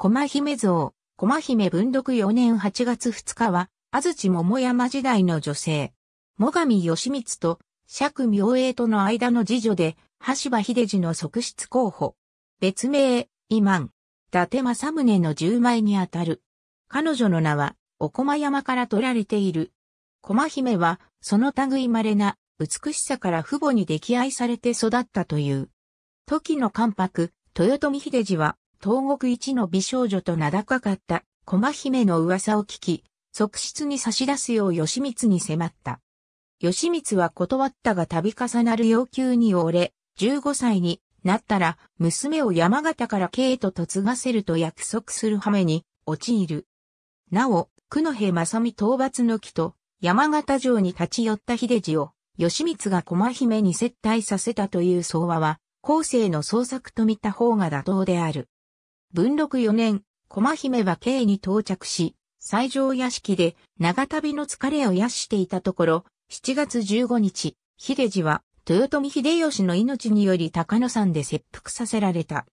駒姫像、駒姫文読4年8月2日は、安土桃山時代の女性。最上義光と釈明英との間の次女で、橋場秀次の側室候補。別名、今、伊達政宗の十枚にあたる。彼女の名は、お駒山から取られている。駒姫は、その類稀な、美しさから父母に溺愛されて育ったという。時の関白、豊臣秀次は、東国一の美少女と名高かった駒姫の噂を聞き、側室に差し出すよう義光に迫った。義光は断ったが度重なる要求に折れ、15歳になったら娘を山形から慶と嫁がせると約束する羽目に陥る。なお、九戸正美討伐の木と山形城に立ち寄った秀治を義光が駒姫に接待させたという相話は、後世の創作と見た方が妥当である。文禄4年、駒姫は京に到着し、最上屋敷で長旅の疲れを癒していたところ、7月15日、秀次は豊臣秀吉の命により高野山で切腹させられた。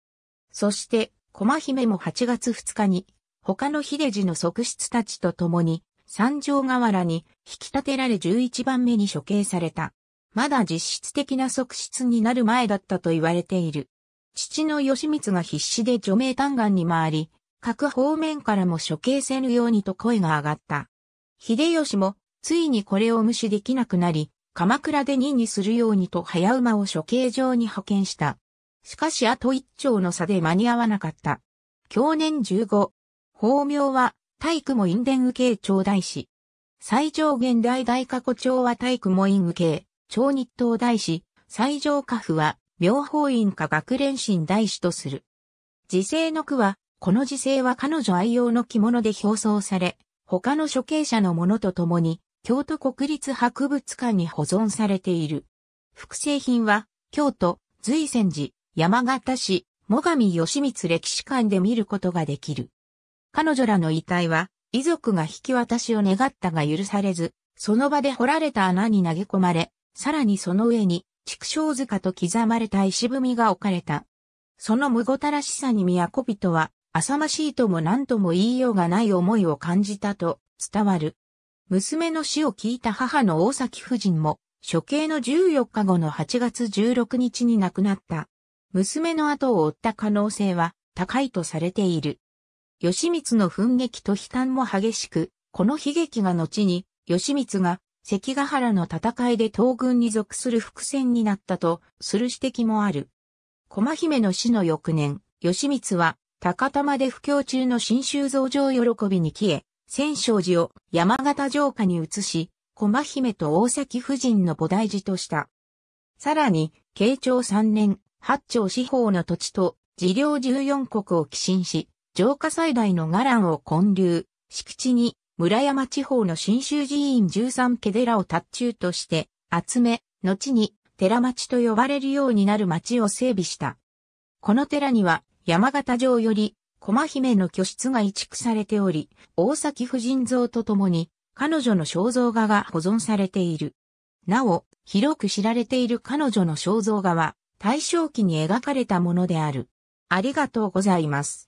そして、駒姫も8月2日に、他の秀次の側室たちと共に、三条河原に引き立てられ11番目に処刑された。まだ実質的な側室になる前だったと言われている。父の義満が必死で除名嘆願に回り、各方面からも処刑せぬようにと声が上がった。秀吉も、ついにこれを無視できなくなり、鎌倉で任にするようにと早馬を処刑場に派遣した。しかしあと一丁の差で間に合わなかった。去年15、法名は、体育も院伝受刑長大師。最上現代大過去長は体育も院受刑、長日東大師、最上家父は、妙法院か学連心大師とする。時世の句は、この時世は彼女愛用の着物で表層され、他の処刑者のものとともに、京都国立博物館に保存されている。複製品は、京都、随泉寺、山形市、最上義満歴史館で見ることができる。彼女らの遺体は、遺族が引き渡しを願ったが許されず、その場で掘られた穴に投げ込まれ、さらにその上に畜生塚と刻まれた石踏みが置かれた。そのむごたらしさに都人は、浅ましいとも何とも言いようがない思いを感じたと伝わる。娘の死を聞いた母の大崎夫人も、処刑の14日後の8月16日に亡くなった。娘の後を追った可能性は高いとされている。義満の奮撃と悲嘆も激しく、この悲劇が後に、義満が関ヶ原の戦いで東軍に属する伏線になったとする指摘もある。駒姫の死の翌年、義満は高玉で布教中の新州増上喜びに消え、千勝寺を山形城下に移し、駒姫と大崎夫人の菩提寺とした。さらに、慶長3年、八丁四方の土地と、寺領14国を寄進し、城下最大の伽藍を建立、敷地に村山地方の新州寺院13家寺を達中として集め、後に寺町と呼ばれるようになる町を整備した。この寺には山形城より駒姫の居室が移築されており、大崎夫人像とともに彼女の肖像画が保存されている。なお、広く知られている彼女の肖像画は大正期に描かれたものである。ありがとうございます。